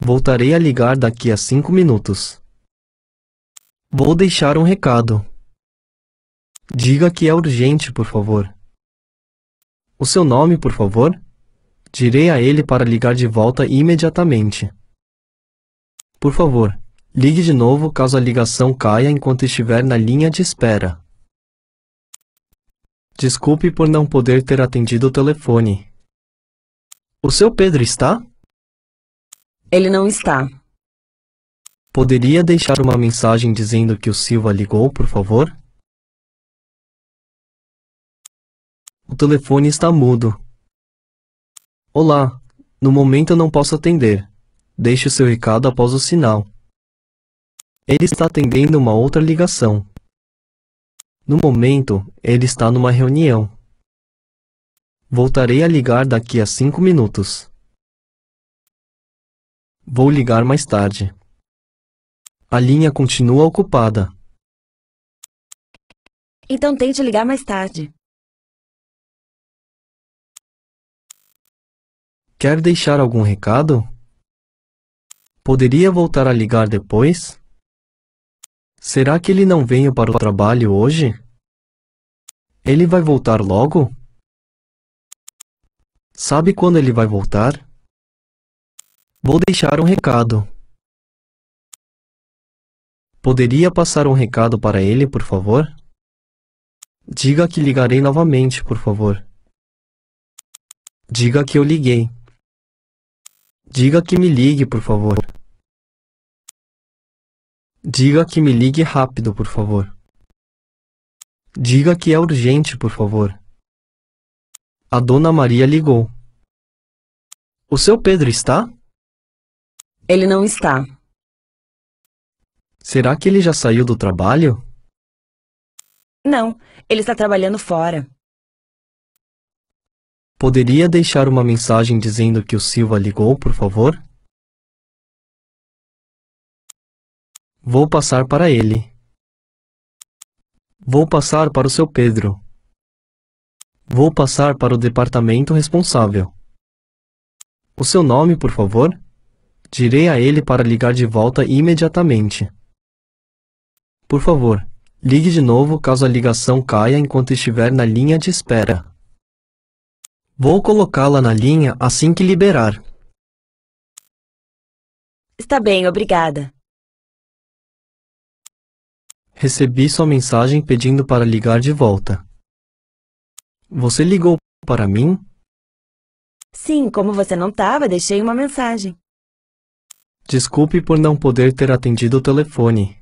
Voltarei a ligar daqui a cinco minutos. Vou deixar um recado. Diga que é urgente, por favor. O seu nome, por favor? Direi a ele para ligar de volta imediatamente. Por favor, ligue de novo caso a ligação caia enquanto estiver na linha de espera. Desculpe por não poder ter atendido o telefone. O seu Pedro está? Ele não está. Poderia deixar uma mensagem dizendo que o Silva ligou, por favor? O telefone está mudo. Olá, no momento eu não posso atender. Deixe o seu recado após o sinal. Ele está atendendo uma outra ligação. No momento, ele está numa reunião. Voltarei a ligar daqui a cinco minutos. Vou ligar mais tarde. A linha continua ocupada. Então tente ligar mais tarde. Quer deixar algum recado? Poderia voltar a ligar depois? Será que ele não veio para o trabalho hoje? Ele vai voltar logo? Sabe quando ele vai voltar? Vou deixar um recado. Poderia passar um recado para ele, por favor? Diga que ligarei novamente, por favor. Diga que eu liguei. Diga que me ligue, por favor. Diga que me ligue rápido, por favor. Diga que é urgente, por favor. A dona Maria ligou. O seu Pedro está? Ele não está. Será que ele já saiu do trabalho? Não, ele está trabalhando fora. Poderia deixar uma mensagem dizendo que o Silva ligou, por favor? Vou passar para ele. Vou passar para o seu Pedro. Vou passar para o departamento responsável. O seu nome, por favor? Direi a ele para ligar de volta imediatamente. Por favor, ligue de novo caso a ligação caia enquanto estiver na linha de espera. Vou colocá-la na linha assim que liberar. Está bem, obrigada. Recebi sua mensagem pedindo para ligar de volta. Você ligou para mim? Sim, como você não estava, deixei uma mensagem. Desculpe por não poder ter atendido o telefone.